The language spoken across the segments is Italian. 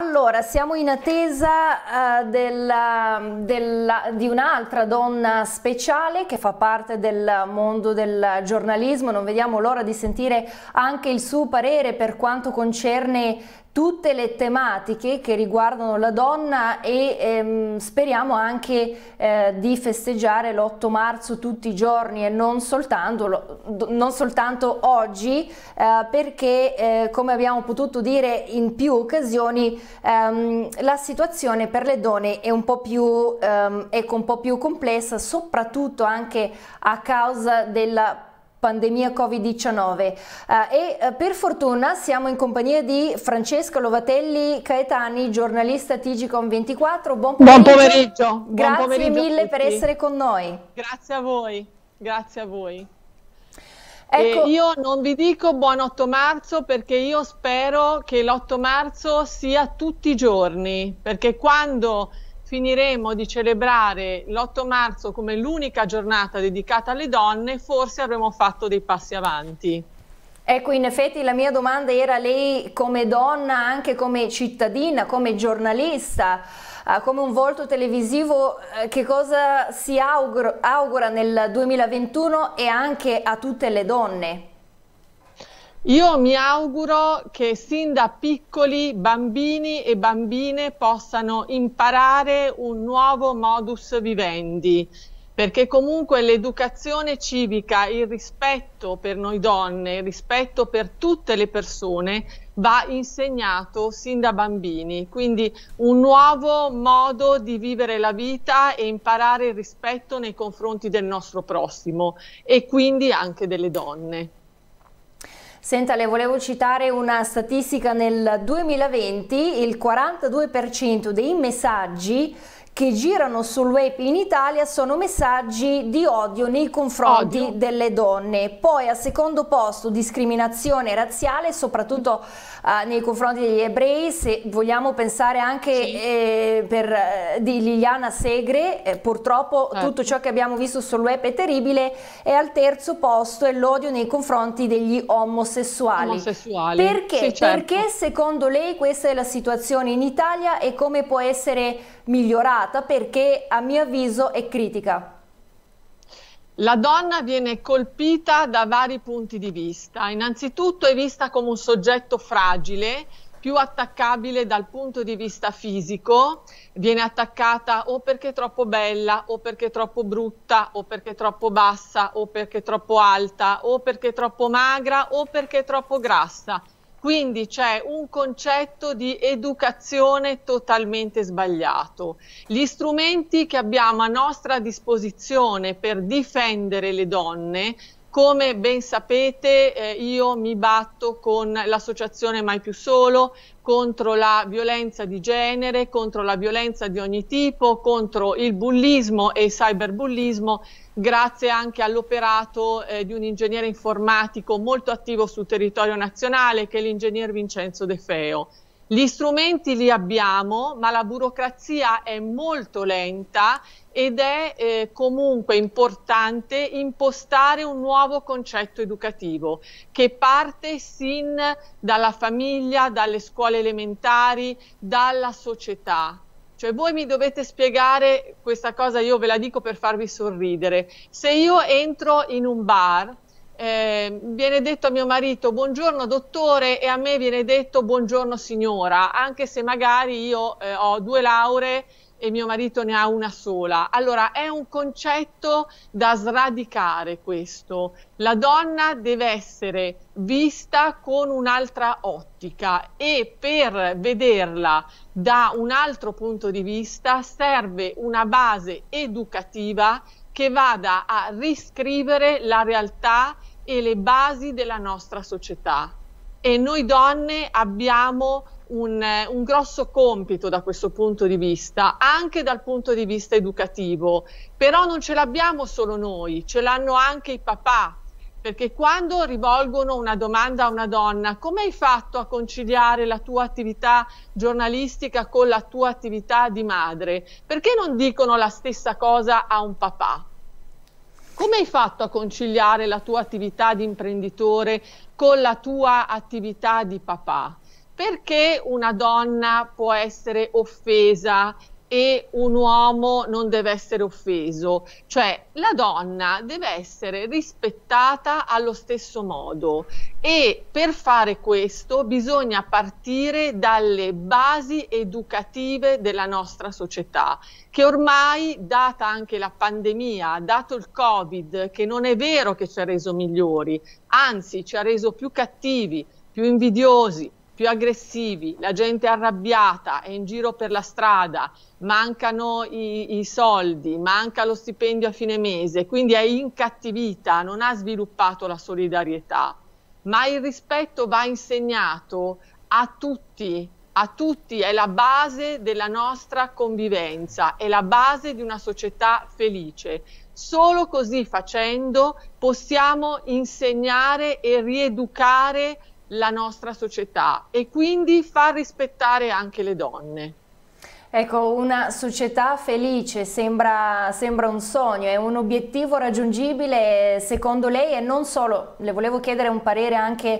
Allora, siamo in attesa uh, della, della, di un'altra donna speciale che fa parte del mondo del giornalismo, non vediamo l'ora di sentire anche il suo parere per quanto concerne tutte le tematiche che riguardano la donna e ehm, speriamo anche eh, di festeggiare l'8 marzo tutti i giorni e non soltanto, non soltanto oggi eh, perché eh, come abbiamo potuto dire in più occasioni ehm, la situazione per le donne è un po' più, ehm, ecco, un po più complessa soprattutto anche a causa della pandemia Covid-19 eh, e eh, per fortuna siamo in compagnia di Francesca Lovatelli Caetani, giornalista TG TGCom24. Buon pomeriggio. Buon pomeriggio. Grazie Buon pomeriggio mille per essere con noi. Grazie a voi. Grazie a voi. Ecco. io non vi dico buon 8 marzo perché io spero che l'8 marzo sia tutti i giorni, perché quando finiremo di celebrare l'8 marzo come l'unica giornata dedicata alle donne, forse avremo fatto dei passi avanti. Ecco, in effetti la mia domanda era lei come donna, anche come cittadina, come giornalista, eh, come un volto televisivo, eh, che cosa si augura nel 2021 e anche a tutte le donne? Io mi auguro che sin da piccoli bambini e bambine possano imparare un nuovo modus vivendi, perché comunque l'educazione civica, il rispetto per noi donne, il rispetto per tutte le persone va insegnato sin da bambini, quindi un nuovo modo di vivere la vita e imparare il rispetto nei confronti del nostro prossimo e quindi anche delle donne. Senta, le volevo citare una statistica nel 2020, il 42% dei messaggi che girano sul web in Italia sono messaggi di odio nei confronti odio. delle donne. Poi al secondo posto discriminazione razziale, soprattutto eh, nei confronti degli ebrei, se vogliamo pensare anche sì. eh, per, eh, di Liliana Segre, eh, purtroppo eh. tutto ciò che abbiamo visto sul web è terribile, e al terzo posto è l'odio nei confronti degli omosessuali. omosessuali. Perché? Sì, certo. Perché secondo lei questa è la situazione in Italia e come può essere migliorata perché a mio avviso è critica. La donna viene colpita da vari punti di vista. Innanzitutto è vista come un soggetto fragile, più attaccabile dal punto di vista fisico, viene attaccata o perché è troppo bella, o perché è troppo brutta, o perché è troppo bassa, o perché è troppo alta, o perché è troppo magra, o perché è troppo grassa. Quindi c'è un concetto di educazione totalmente sbagliato. Gli strumenti che abbiamo a nostra disposizione per difendere le donne come ben sapete eh, io mi batto con l'associazione Mai più solo contro la violenza di genere, contro la violenza di ogni tipo, contro il bullismo e il cyberbullismo, grazie anche all'operato eh, di un ingegnere informatico molto attivo sul territorio nazionale che è l'ingegner Vincenzo De Feo. Gli strumenti li abbiamo, ma la burocrazia è molto lenta ed è eh, comunque importante impostare un nuovo concetto educativo che parte sin dalla famiglia, dalle scuole elementari, dalla società. Cioè voi mi dovete spiegare questa cosa, io ve la dico per farvi sorridere. Se io entro in un bar, eh, viene detto a mio marito buongiorno dottore e a me viene detto buongiorno signora, anche se magari io eh, ho due lauree e mio marito ne ha una sola. Allora è un concetto da sradicare questo. La donna deve essere vista con un'altra ottica e per vederla da un altro punto di vista serve una base educativa che vada a riscrivere la realtà e le basi della nostra società. E noi donne abbiamo un, eh, un, grosso compito da questo punto di vista, anche dal punto di vista educativo, però non ce l'abbiamo solo noi, ce l'hanno anche i papà, perché quando rivolgono una domanda a una donna, come hai fatto a conciliare la tua attività giornalistica con la tua attività di madre? Perché non dicono la stessa cosa a un papà? Come hai fatto a conciliare la tua attività di imprenditore con la tua attività di papà? Perché una donna può essere offesa e un uomo non deve essere offeso, cioè la donna deve essere rispettata allo stesso modo e per fare questo bisogna partire dalle basi educative della nostra società, che ormai, data anche la pandemia, dato il Covid, che non è vero che ci ha reso migliori, anzi ci ha reso più cattivi, più invidiosi, più aggressivi, la gente è arrabbiata, è in giro per la strada, mancano i, i soldi, manca lo stipendio a fine mese, quindi è incattivita, non ha sviluppato la solidarietà. Ma il rispetto va insegnato a tutti, a tutti, è la base della nostra convivenza, è la base di una società felice. Solo così facendo possiamo insegnare e rieducare la nostra società e quindi far rispettare anche le donne. Ecco, una società felice sembra, sembra, un sogno, è un obiettivo raggiungibile eh, secondo lei e non solo, le volevo chiedere un parere anche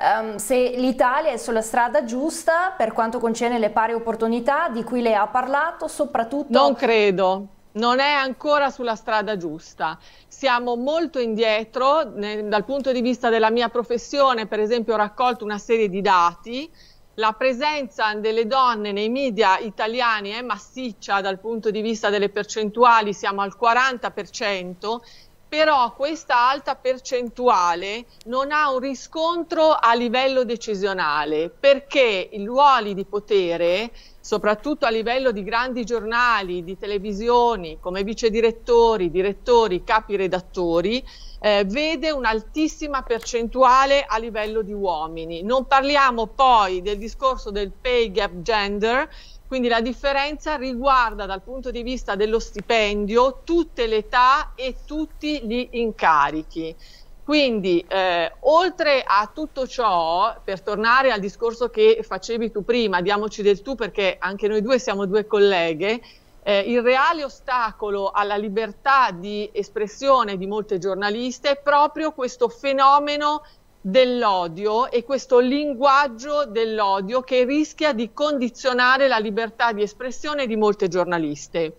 um, se l'Italia è sulla strada giusta per quanto concerne le pari opportunità di cui lei ha parlato, soprattutto... Non credo, non è ancora sulla strada giusta. Siamo molto indietro nel, dal punto di vista della mia professione, per esempio ho raccolto una serie di dati. La presenza delle donne nei media italiani è massiccia dal punto di vista delle percentuali, siamo al 40%, però questa alta percentuale non ha un riscontro a livello decisionale perché i ruoli di potere, soprattutto a livello di grandi giornali, di televisioni, come vice direttori, direttori, capi redattori, eh, vede un'altissima percentuale a livello di uomini. Non parliamo poi del discorso del pay gap gender, quindi la differenza riguarda dal punto di vista dello stipendio tutte le età e tutti gli incarichi. Quindi, eh, oltre a tutto ciò, per tornare al discorso che facevi tu prima, diamoci del tu perché anche noi due siamo due colleghe, eh, il reale ostacolo alla libertà di espressione di molte giornaliste è proprio questo fenomeno dell'odio e questo linguaggio dell'odio che rischia di condizionare la libertà di espressione di molte giornaliste.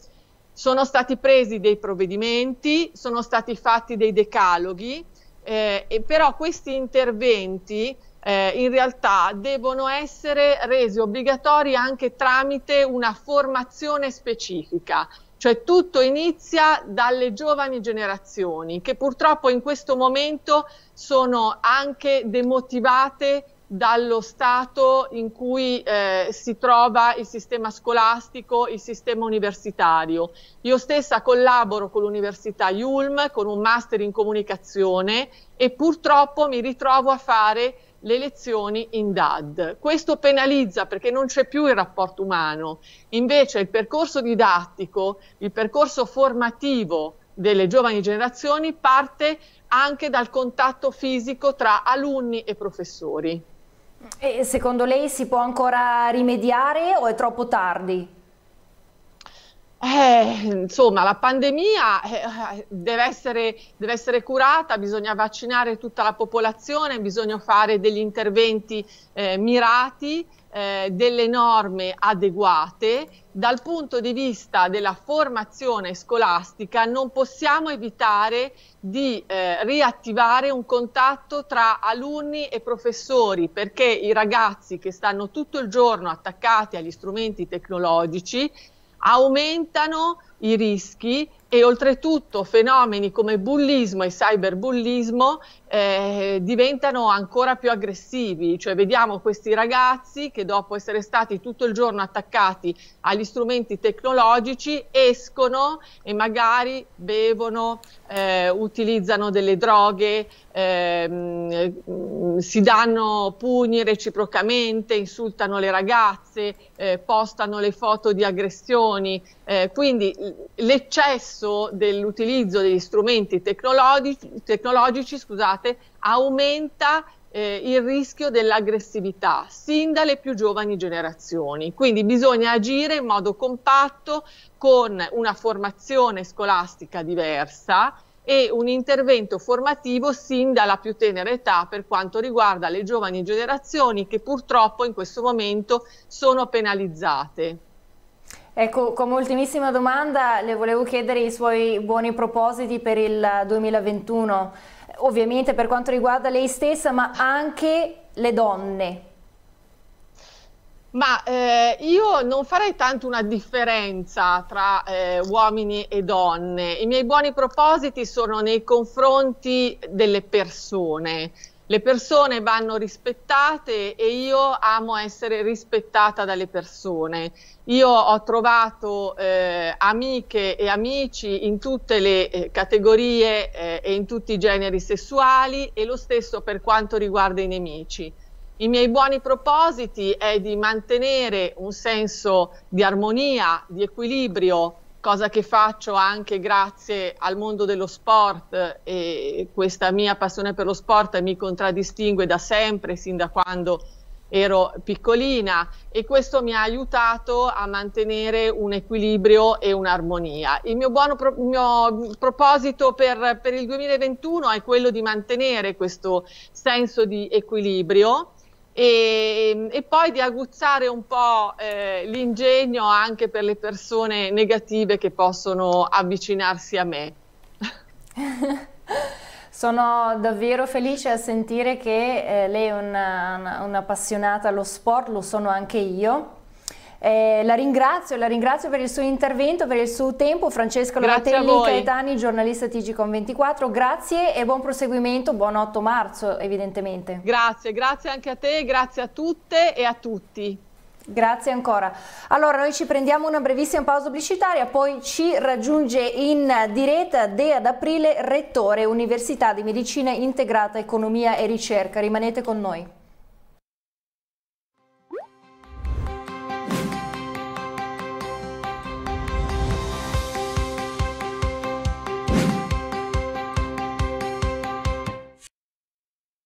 Sono stati presi dei provvedimenti, sono stati fatti dei decaloghi, eh, e però questi interventi eh, in realtà devono essere resi obbligatori anche tramite una formazione specifica cioè tutto inizia dalle giovani generazioni che purtroppo in questo momento sono anche demotivate dallo stato in cui eh, si trova il sistema scolastico, il sistema universitario. Io stessa collaboro con l'Università Ulm con un master in comunicazione e purtroppo mi ritrovo a fare le elezioni in DAD. Questo penalizza perché non c'è più il rapporto umano, invece il percorso didattico, il percorso formativo delle giovani generazioni parte anche dal contatto fisico tra alunni e professori. E secondo lei si può ancora rimediare o è troppo tardi? Eh, insomma, la pandemia eh, eh, deve, essere, deve, essere, curata, bisogna vaccinare tutta la popolazione, bisogna fare degli interventi eh, mirati, eh, delle norme adeguate. Dal punto di vista della formazione scolastica non possiamo evitare di eh, riattivare un contatto tra alunni e professori perché i ragazzi che stanno tutto il giorno attaccati agli strumenti tecnologici aumentano i rischi e oltretutto fenomeni come bullismo e cyberbullismo eh, diventano ancora più aggressivi, cioè vediamo questi ragazzi che dopo essere stati tutto il giorno attaccati agli strumenti tecnologici escono e magari bevono, eh, utilizzano delle droghe, eh, si danno pugni reciprocamente, insultano le ragazze, eh, postano le foto di aggressioni, eh, quindi l'eccesso spesso dell'utilizzo degli strumenti tecnologici, tecnologici scusate, aumenta eh, il rischio dell'aggressività sin dalle più giovani generazioni. Quindi bisogna agire in modo compatto con una formazione scolastica diversa e un intervento formativo sin dalla più tenera età per quanto riguarda le giovani generazioni che purtroppo in questo momento sono penalizzate. Ecco, come ultimissima domanda le volevo chiedere i suoi buoni propositi per il 2021, ovviamente per quanto riguarda lei stessa, ma anche le donne. Ma eh, io non farei tanto una differenza tra eh, uomini e donne. I miei buoni propositi sono nei confronti delle persone. Le persone vanno rispettate e io amo essere rispettata dalle persone. Io ho trovato eh, amiche e amici in tutte le eh, categorie eh, e in tutti i generi sessuali e lo stesso per quanto riguarda i nemici. I miei buoni propositi è di mantenere un senso di armonia, di equilibrio cosa che faccio anche grazie al mondo dello sport e questa mia passione per lo sport mi contraddistingue da sempre, sin da quando ero piccolina e questo mi ha aiutato a mantenere un equilibrio e un'armonia. Il mio buono pro- mio proposito per, per il 2021 è quello di mantenere questo senso di equilibrio e, e, poi di aguzzare un po' eh, l'ingegno anche per le persone negative che possono avvicinarsi a me. Sono davvero felice a sentire che eh, lei è un'appassionata una, una allo sport, lo sono anche io. Eh, la ringrazio, la ringrazio per il suo intervento, per il suo tempo. Francesco Lovatelli Caetani, giornalista TG 24. Grazie e buon proseguimento, buon 8 marzo evidentemente. Grazie, grazie anche a te, grazie a tutte e a tutti. Grazie ancora. Allora noi ci prendiamo una brevissima pausa pubblicitaria, poi ci raggiunge in diretta De ad Rettore Università di Medicina Integrata, Economia e Ricerca. Rimanete con noi.